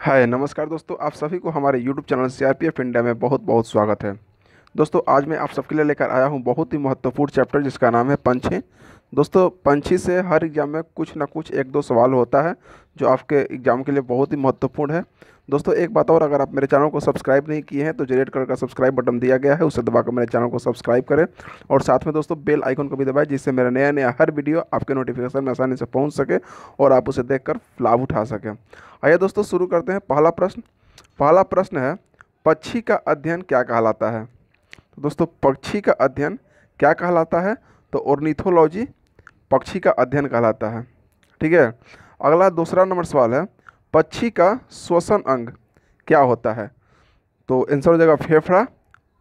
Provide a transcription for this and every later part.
हाय नमस्कार दोस्तों आप सभी को हमारे YouTube channel C R P F India में बहुत बहुत स्वागत है दोस्तों आज मैं आप सबके लिए लेकर आया हूँ बहुत ही महत्वपूर्ण चैप्टर जिसका नाम है पंचे दोस्तों पंछी से हर एग्ज़ाम में कुछ ना कुछ एक दो सवाल होता है जो आपके एग्ज़ाम के लिए बहुत ही महत्वपूर्ण है दोस्तों एक बात और अगर आप मेरे चैनल को सब्सक्राइब नहीं किए हैं तो जो रेड कलर का सब्सक्राइब बटन दिया गया है उसे दबाकर मेरे चैनल को सब्सक्राइब करें और साथ में दोस्तों बेल आइकन को भी दबाएं जिससे मेरा नया नया हर वीडियो आपके नोटिफिकेशन में आसानी से पहुँच सके और आप उसे देखकर लाभ उठा सकें आइए दोस्तों शुरू करते हैं पहला प्रश्न पहला प्रश्न है पक्षी का अध्ययन क्या कहलाता है तो दोस्तों पक्षी का अध्ययन क्या कहलाता है तो ओर्निथोलॉजी पक्षी का अध्ययन कहलाता है ठीक है अगला दूसरा नंबर सवाल है पक्षी का श्वसन अंग क्या होता है तो आंसर हो जाएगा फेफड़ा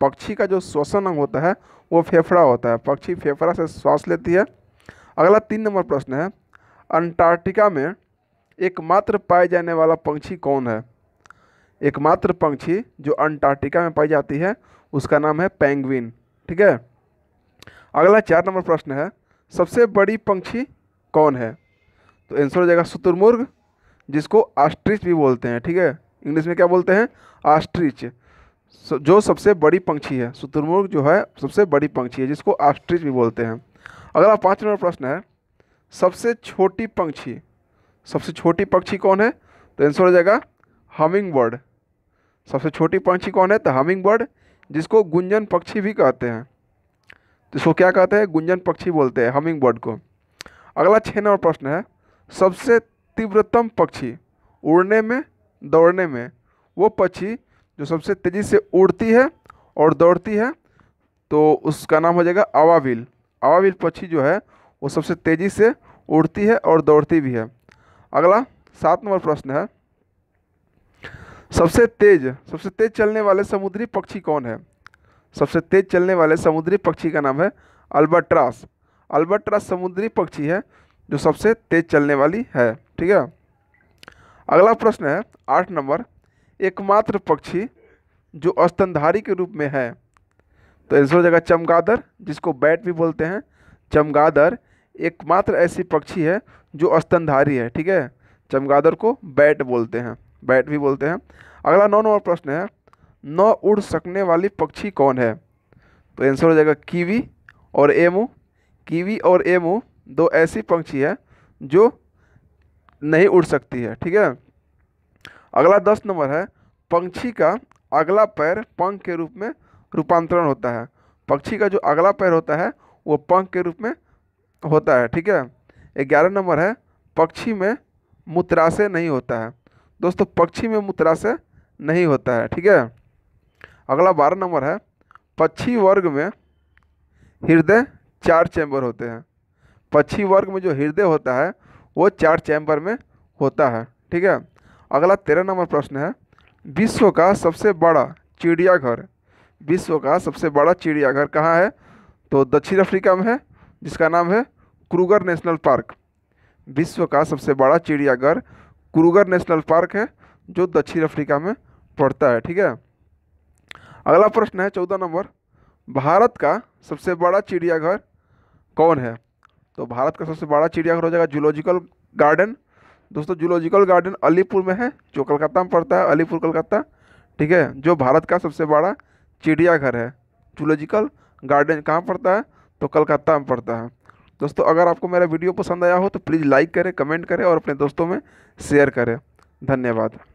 पक्षी का जो श्वसन अंग होता है वो फेफड़ा होता है पक्षी फेफड़ा से श्वास लेती है अगला तीन नंबर प्रश्न है अंटार्कटिका में एकमात्र पाए जाने वाला पक्षी कौन है एकमात्र पक्षी जो अंटार्कटिका में पाई जाती है उसका नाम है पेंगविन ठीक है अगला चार नंबर प्रश्न है सबसे बड़ी पंक्षी कौन है तो आंसर हो जाएगा शुतुरमुर्ग जिसको आस्ट्रिच भी बोलते हैं ठीक है इंग्लिश में क्या बोलते हैं आस्ट्रिच जो सबसे बड़ी पंक्षी है शुतुरमुर्ग जो है सबसे बड़ी पंक्षी है जिसको आस्ट्रिच भी बोलते हैं अगला पाँच नंबर प्रश्न है सबसे छोटी पंक्षी सबसे छोटी पक्षी कौन है तो आंसर हो जाएगा हमिंग बर्ड सबसे छोटी पंक्षी कौन है तो हमिंग बर्ड जिसको गुंजन पक्षी भी कहते हैं जिसको क्या कहते हैं गुंजन पक्षी बोलते हैं हमिंग बर्ड को अगला छः नंबर प्रश्न है सबसे तीव्रतम पक्षी उड़ने में दौड़ने में वो पक्षी जो सबसे तेज़ी से उड़ती है और दौड़ती है तो उसका नाम हो जाएगा अवाविल अवाविल पक्षी जो है वो सबसे तेज़ी से उड़ती है और दौड़ती भी है अगला सात नंबर प्रश्न है सबसे तेज सबसे तेज चलने वाले समुद्री पक्षी कौन है सबसे तेज चलने वाले समुद्री पक्षी का नाम है अल्बट्रास अल्बट्रास समुद्री पक्षी है जो सबसे तेज चलने वाली है ठीक है अगला प्रश्न है आठ नंबर एकमात्र पक्षी जो स्तनधारी के रूप में है तो इस जगह चमगादर जिसको बैट भी बोलते हैं चमगादर एकमात्र ऐसी पक्षी है जो स्तनधारी है ठीक है चमगादर को बैट बोलते हैं बैट भी बोलते हैं अगला नौ नंबर प्रश्न है न उड़ सकने वाली पक्षी कौन है तो आंसर हो जाएगा कीवी और एमू कीवी और एमू दो ऐसी पंक्षी है जो नहीं उड़ सकती है ठीक है अगला दस नंबर है पंक्षी का अगला पैर पंख के रूप में रूपांतरण होता है पक्षी का जो अगला पैर होता है वो पंख के रूप में होता है ठीक है ग्यारह नंबर है पक्षी में मूत्राशय नहीं होता है दोस्तों पक्षी में मूत्राशय नहीं होता है ठीक है अगला बारह नंबर है पक्षी वर्ग में हृदय चार चैम्बर होते हैं पक्षी वर्ग में जो हृदय होता है वो चार चैम्बर में होता है ठीक है अगला तेरह नंबर प्रश्न है विश्व का सबसे बड़ा चिड़ियाघर विश्व का सबसे बड़ा चिड़ियाघर कहाँ है तो दक्षिण अफ्रीका में है जिसका नाम है क्रूगर नेशनल पार्क विश्व का सबसे बड़ा चिड़ियाघर क्रूगर नेशनल पार्क है जो दक्षिण अफ्रीका में पड़ता है ठीक है अगला प्रश्न है चौदह नंबर भारत का सबसे बड़ा चिड़ियाघर कौन है तो भारत का सबसे बड़ा चिड़ियाघर हो जाएगा जूलॉजिकल गार्डन दोस्तों जूलॉजिकल गार्डन अलीपुर में है जो कलकत्ता में पड़ता है अलीपुर कलकत्ता ठीक है जो भारत का सबसे बड़ा चिड़ियाघर है जूलॉजिकल गार्डन कहाँ पड़ता है तो कलकत्ता में पड़ता है दोस्तों अगर आपको मेरा वीडियो पसंद आया हो तो प्लीज़ लाइक करें कमेंट करें और अपने दोस्तों में शेयर करें धन्यवाद